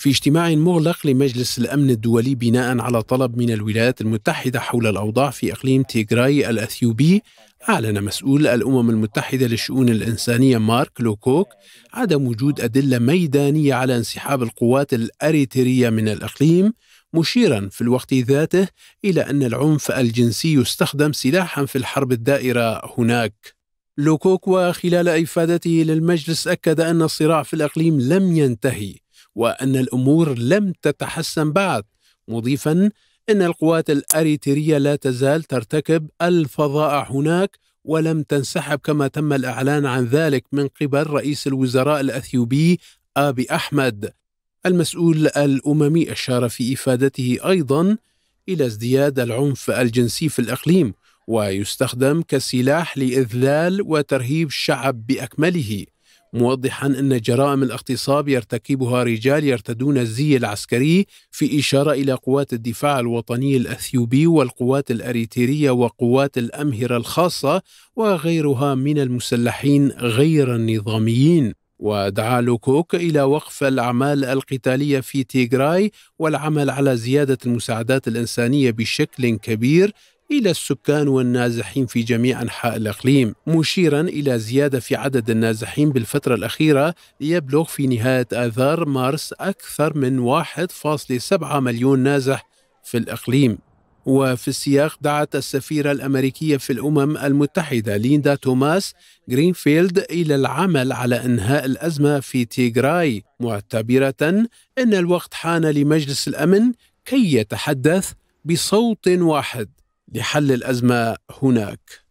في اجتماع مغلق لمجلس الأمن الدولي بناء على طلب من الولايات المتحدة حول الأوضاع في إقليم تيغراي الأثيوبي أعلن مسؤول الأمم المتحدة للشؤون الإنسانية مارك لوكوك عدم وجود أدلة ميدانية على انسحاب القوات الأريترية من الإقليم مشيرا في الوقت ذاته إلى أن العنف الجنسي يستخدم سلاحا في الحرب الدائرة هناك لوكوك وخلال إفادته للمجلس أكد أن الصراع في الإقليم لم ينتهي وأن الأمور لم تتحسن بعد مضيفا أن القوات الأريترية لا تزال ترتكب الفظائع هناك ولم تنسحب كما تم الإعلان عن ذلك من قبل رئيس الوزراء الأثيوبي آبي أحمد المسؤول الأممي أشار في إفادته أيضا إلى ازدياد العنف الجنسي في الإقليم ويستخدم كسلاح لإذلال وترهيب الشعب بأكمله موضحا أن جرائم الاغتصاب يرتكبها رجال يرتدون الزي العسكري في إشارة إلى قوات الدفاع الوطني الأثيوبي والقوات الأريترية وقوات الأمهرة الخاصة وغيرها من المسلحين غير النظاميين ودعا لوكوك إلى وقف الأعمال القتالية في تيغراي والعمل على زيادة المساعدات الإنسانية بشكل كبير إلى السكان والنازحين في جميع أنحاء الإقليم مشيرا إلى زيادة في عدد النازحين بالفترة الأخيرة ليبلغ في نهاية آذار مارس أكثر من 1.7 مليون نازح في الإقليم وفي السياق دعت السفيرة الأمريكية في الأمم المتحدة ليندا توماس غرينفيلد إلى العمل على إنهاء الأزمة في تيغراي معتبرة أن الوقت حان لمجلس الأمن كي يتحدث بصوت واحد لحل الازمه هناك